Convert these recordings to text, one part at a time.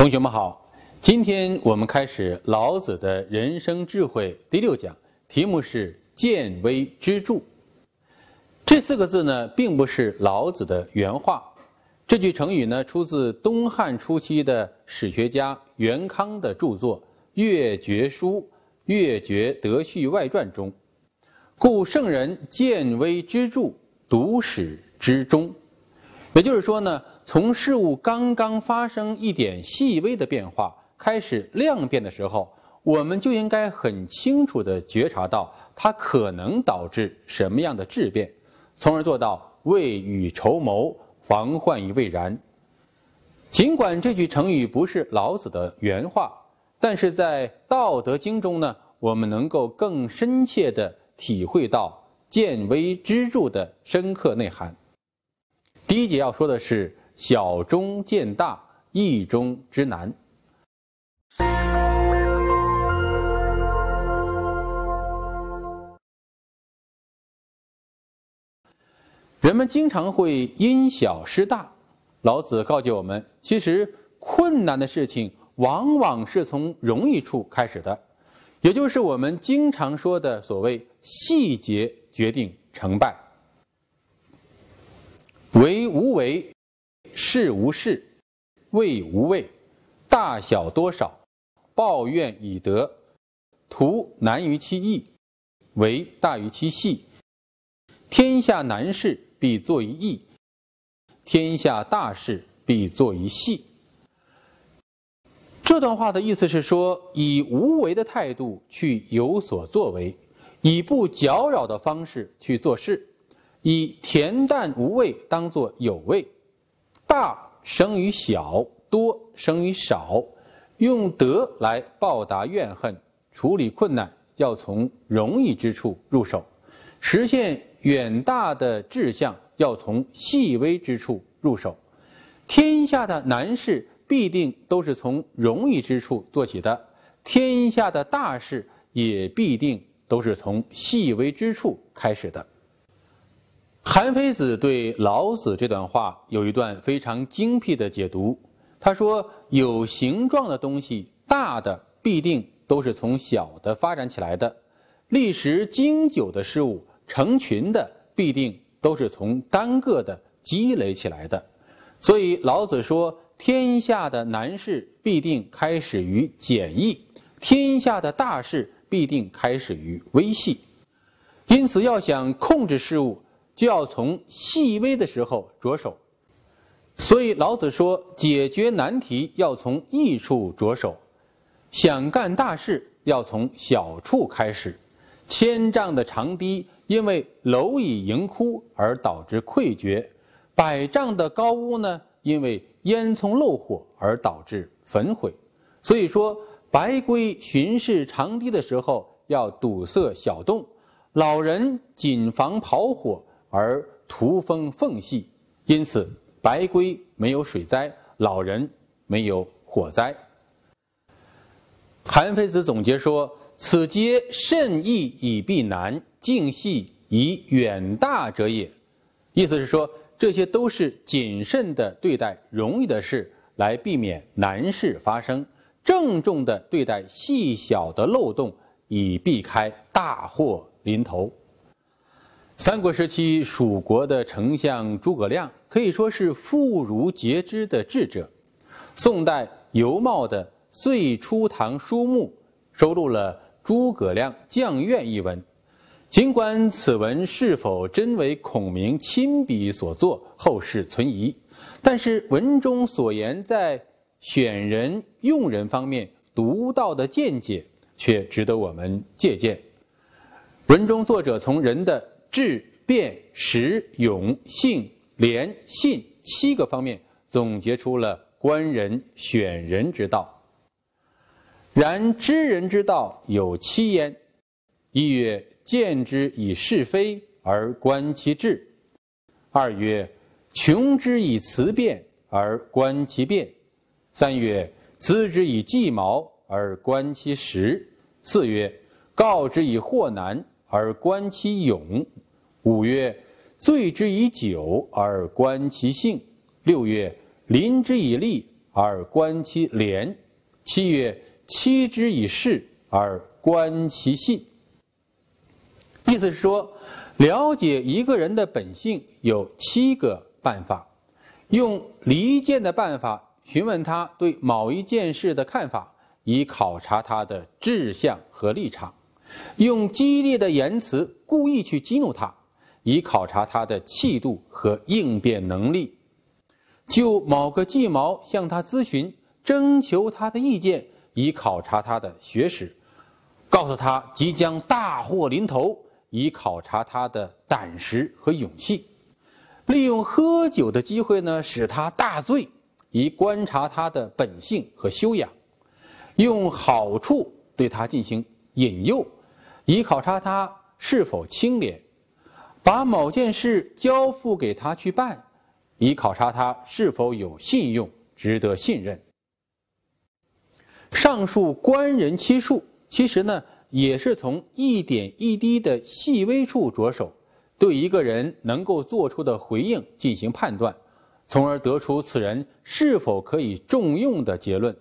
同学们好，今天我们开始《老子的人生智慧》第六讲，题目是“见微知著”。这四个字呢，并不是老子的原话。这句成语呢，出自东汉初期的史学家袁康的著作《越绝书·越绝德序外传》中：“故圣人见微知著，读史知终。”也就是说呢。从事物刚刚发生一点细微的变化开始量变的时候，我们就应该很清楚地觉察到它可能导致什么样的质变，从而做到未雨绸缪，防患于未然。尽管这句成语不是老子的原话，但是在《道德经》中呢，我们能够更深切地体会到见微知著的深刻内涵。第一节要说的是。小中见大，易中之难。人们经常会因小失大。老子告诫我们：，其实困难的事情往往是从容易处开始的，也就是我们经常说的所谓“细节决定成败”。为无为。事无事，味无味，大小多少，抱怨以德，图难于其易，为大于其细。天下难事必作于易，天下大事必作于细。这段话的意思是说，以无为的态度去有所作为，以不搅扰的方式去做事，以恬淡无味当作有味。大生于小，多生于少。用德来报答怨恨，处理困难要从容易之处入手；实现远大的志向要从细微之处入手。天下的难事必定都是从容易之处做起的，天下的大事也必定都是从细微之处开始的。韩非子对老子这段话有一段非常精辟的解读。他说：“有形状的东西，大的必定都是从小的发展起来的；历时经久的事物，成群的必定都是从单个的积累起来的。所以老子说：天下的难事必定开始于简易，天下的大事必定开始于微细。因此，要想控制事物。”就要从细微的时候着手，所以老子说，解决难题要从易处着手，想干大事要从小处开始。千丈的长堤，因为蝼蚁盈窟而导致溃决；百丈的高屋呢，因为烟囱漏火而导致焚毁。所以说，白龟巡视长堤的时候要堵塞小洞，老人谨防跑火。而涂封缝隙，因此白龟没有水灾，老人没有火灾。韩非子总结说：“此皆慎易以避难，静细以远大者也。”意思是说，这些都是谨慎的对待容易的事来避免难事发生，郑重的对待细小的漏洞以避开大祸临头。三国时期蜀国的丞相诸葛亮可以说是妇孺皆知的智者。宋代尤茂的《遂初堂书目》收录了《诸葛亮将苑》一文。尽管此文是否真为孔明亲笔所作，后世存疑，但是文中所言在选人用人方面独到的见解，却值得我们借鉴。文中作者从人的智、辩、识、勇、信、廉、信七个方面，总结出了观人选人之道。然知人之道有七焉，一曰见之以是非而观其智，二曰穷之以辞变而观其变；三曰资之以计谋而观其实，四曰告之以祸难而观其勇。五曰，醉之以酒而观其性；六曰，临之以利而观其廉；七曰，欺之以事而观其信。意思是说，了解一个人的本性有七个办法：用离间的办法询问他对某一件事的看法，以考察他的志向和立场；用激烈的言辞故意去激怒他。以考察他的气度和应变能力，就某个计谋向他咨询，征求他的意见，以考察他的学识；告诉他即将大祸临头，以考察他的胆识和勇气；利用喝酒的机会呢，使他大醉，以观察他的本性和修养；用好处对他进行引诱，以考察他是否清廉。把某件事交付给他去办，以考察他是否有信用，值得信任。上述官人七术，其实呢也是从一点一滴的细微处着手，对一个人能够做出的回应进行判断，从而得出此人是否可以重用的结论。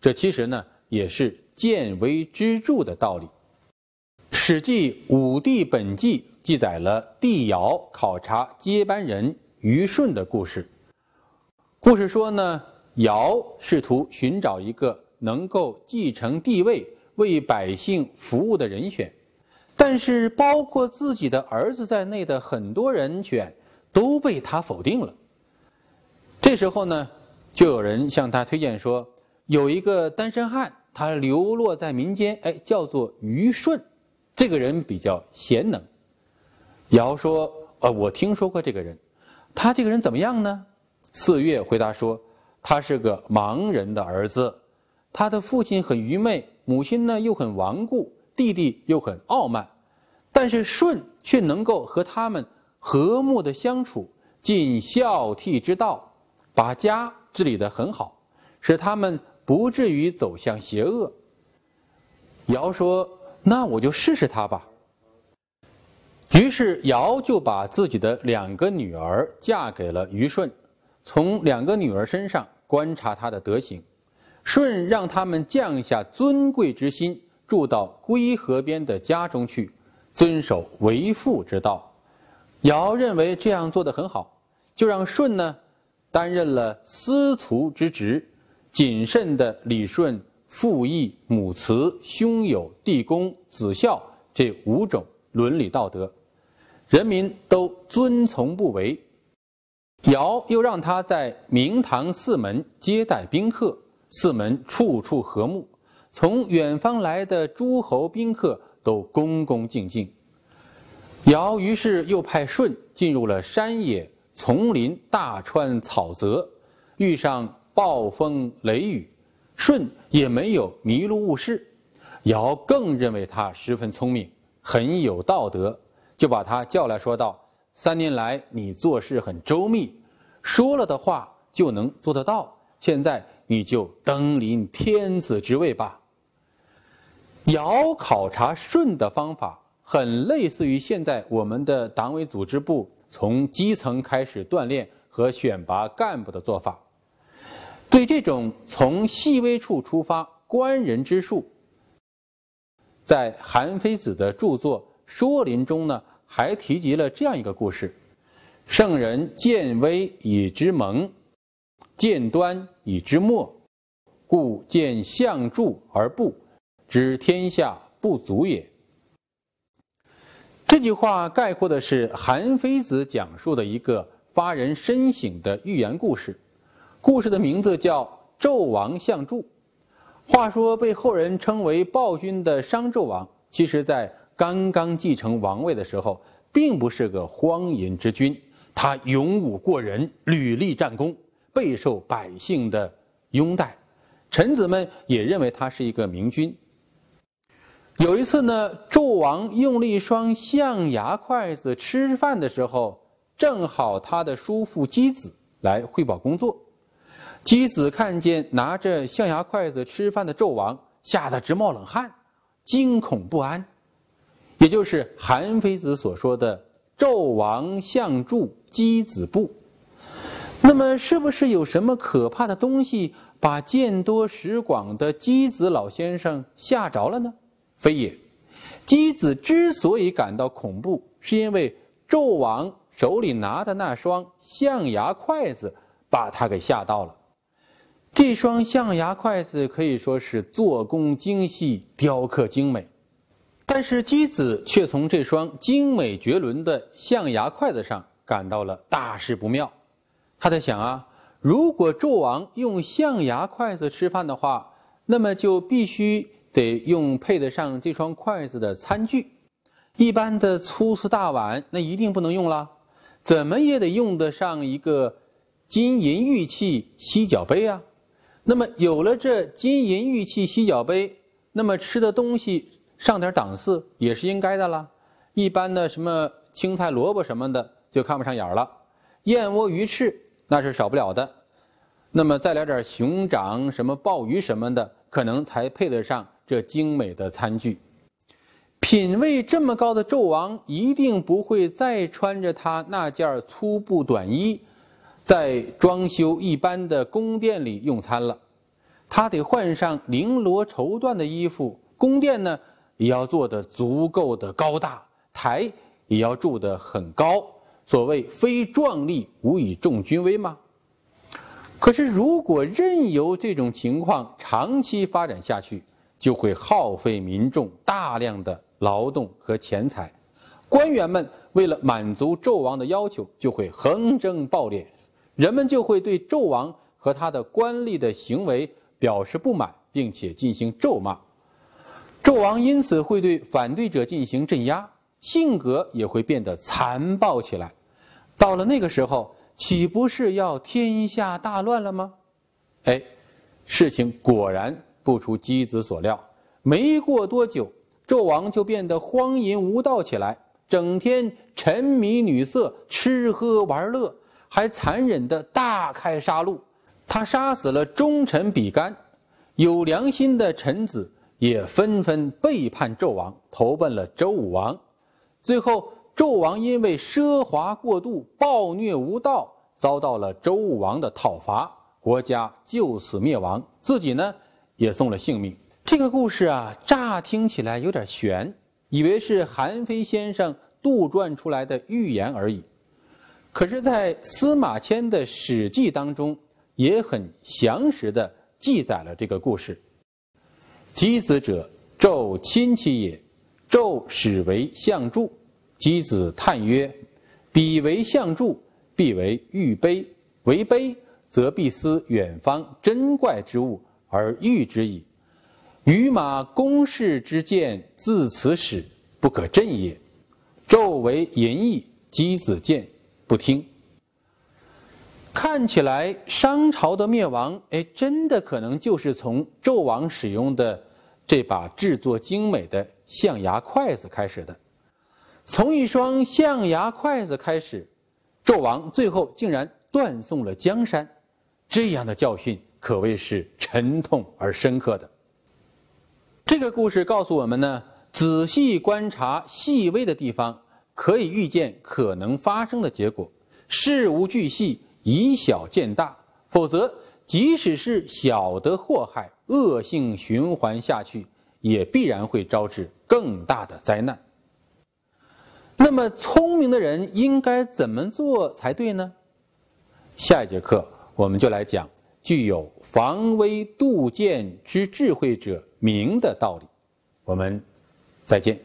这其实呢也是见微知著的道理，《史记·武帝本纪》。记载了帝尧考察接班人虞舜的故事。故事说呢，尧试图寻找一个能够继承帝位、为百姓服务的人选，但是包括自己的儿子在内的很多人选都被他否定了。这时候呢，就有人向他推荐说，有一个单身汉，他流落在民间，哎，叫做虞舜，这个人比较贤能。尧说：“呃，我听说过这个人，他这个人怎么样呢？”四月回答说：“他是个盲人的儿子，他的父亲很愚昧，母亲呢又很顽固，弟弟又很傲慢，但是舜却能够和他们和睦的相处，尽孝悌之道，把家治理得很好，使他们不至于走向邪恶。”尧说：“那我就试试他吧。”于是尧就把自己的两个女儿嫁给了虞舜，从两个女儿身上观察他的德行。舜让他们降下尊贵之心，住到龟河边的家中去，遵守为父之道。尧认为这样做的很好，就让舜呢担任了司徒之职，谨慎地理顺父义、母慈、兄友、弟恭、子孝这五种伦理道德。人民都遵从不违，尧又让他在明堂四门接待宾客，四门处处和睦。从远方来的诸侯宾客都恭恭敬敬。尧于是又派舜进入了山野、丛林、大川、草泽，遇上暴风雷雨，舜也没有迷路误事。尧更认为他十分聪明，很有道德。就把他叫来说道：“三年来，你做事很周密，说了的话就能做得到。现在，你就登临天子之位吧。”尧考察舜的方法，很类似于现在我们的党委组织部从基层开始锻炼和选拔干部的做法。对这种从细微处出发观人之术，在韩非子的著作。说林中呢，还提及了这样一个故事：圣人见微以知蒙，见端以知末，故见象著而不知天下不足也。这句话概括的是韩非子讲述的一个发人深省的寓言故事。故事的名字叫《纣王相助》。话说，被后人称为暴君的商纣王，其实，在刚刚继承王位的时候，并不是个荒淫之君。他勇武过人，屡立战功，备受百姓的拥戴，臣子们也认为他是一个明君。有一次呢，纣王用了一双象牙筷子吃饭的时候，正好他的叔父箕子来汇报工作。箕子看见拿着象牙筷子吃饭的纣王，吓得直冒冷汗，惊恐不安。也就是韩非子所说的“纣王象助箕子布”。那么，是不是有什么可怕的东西把见多识广的箕子老先生吓着了呢？非也。箕子之所以感到恐怖，是因为纣王手里拿的那双象牙筷子把他给吓到了。这双象牙筷子可以说是做工精细，雕刻精美。但是姬子却从这双精美绝伦的象牙筷子上感到了大事不妙。他在想啊，如果纣王用象牙筷子吃饭的话，那么就必须得用配得上这双筷子的餐具。一般的粗瓷大碗那一定不能用了，怎么也得用得上一个金银玉器犀角杯啊。那么有了这金银玉器犀角杯，那么吃的东西。上点档次也是应该的啦，一般的什么青菜萝卜什么的就看不上眼儿了。燕窝鱼翅那是少不了的，那么再来点熊掌什么鲍鱼什么的，可能才配得上这精美的餐具。品味这么高的纣王一定不会再穿着他那件粗布短衣，在装修一般的宫殿里用餐了，他得换上绫罗绸缎的衣服，宫殿呢。也要做得足够的高大，台也要筑得很高。所谓“非壮丽，无以重军威”吗？可是，如果任由这种情况长期发展下去，就会耗费民众大量的劳动和钱财。官员们为了满足纣王的要求，就会横征暴敛，人们就会对纣王和他的官吏的行为表示不满，并且进行咒骂。纣王因此会对反对者进行镇压，性格也会变得残暴起来。到了那个时候，岂不是要天下大乱了吗？哎，事情果然不出姬子所料，没过多久，纣王就变得荒淫无道起来，整天沉迷女色、吃喝玩乐，还残忍的大开杀戮。他杀死了忠臣比干，有良心的臣子。也纷纷背叛纣王，投奔了周武王。最后，纣王因为奢华过度、暴虐无道，遭到了周武王的讨伐，国家就此灭亡，自己呢也送了性命。这个故事啊，乍听起来有点悬，以为是韩非先生杜撰出来的寓言而已。可是，在司马迁的《史记》当中，也很详实的记载了这个故事。箕子者，纣亲戚也，纣始为相助。箕子叹曰：“彼为相助，必为玉卑，为卑则必思远方珍怪之物而御之矣。与马弓矢之箭，自此始，不可振也。”纣为淫佚，箕子见不听。看起来商朝的灭亡，哎，真的可能就是从纣王使用的这把制作精美的象牙筷子开始的。从一双象牙筷子开始，纣王最后竟然断送了江山，这样的教训可谓是沉痛而深刻的。这个故事告诉我们呢，仔细观察细微的地方，可以预见可能发生的结果，事无巨细。以小见大，否则，即使是小的祸害，恶性循环下去，也必然会招致更大的灾难。那么，聪明的人应该怎么做才对呢？下一节课我们就来讲具有防微杜渐之智慧者明的道理。我们再见。